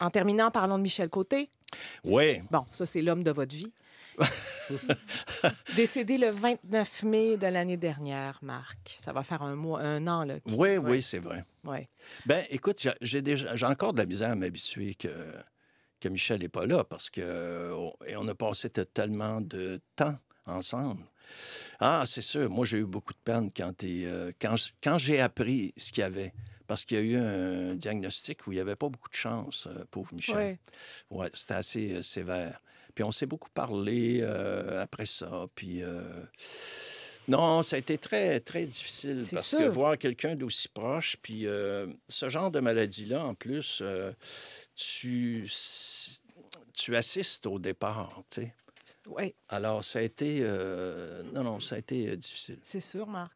En terminant, parlons de Michel Côté. Oui. Bon, ça, c'est l'homme de votre vie. Décédé le 29 mai de l'année dernière, Marc. Ça va faire un mois, un an. Là, Oui, oui, c'est vrai. Oui. Ben, écoute, j'ai déjà, encore de la misère à m'habituer que que Michel n'est pas là parce que et euh, on a passé tellement de temps ensemble. Ah, c'est sûr. Moi, j'ai eu beaucoup de peine quand, euh, quand j'ai appris ce qu'il y avait parce qu'il y a eu un diagnostic où il n'y avait pas beaucoup de chance, euh, pauvre Michel. Oui. Ouais, c'était assez euh, sévère. Puis on s'est beaucoup parlé euh, après ça. Puis. Non, ça a été très, très difficile parce que voir quelqu'un d'aussi proche, puis ce genre de maladie-là, en plus, tu, tu assistes au départ, tu sais. Oui. Alors, ça a été. non, non, ça a été difficile. C'est sûr, Marc.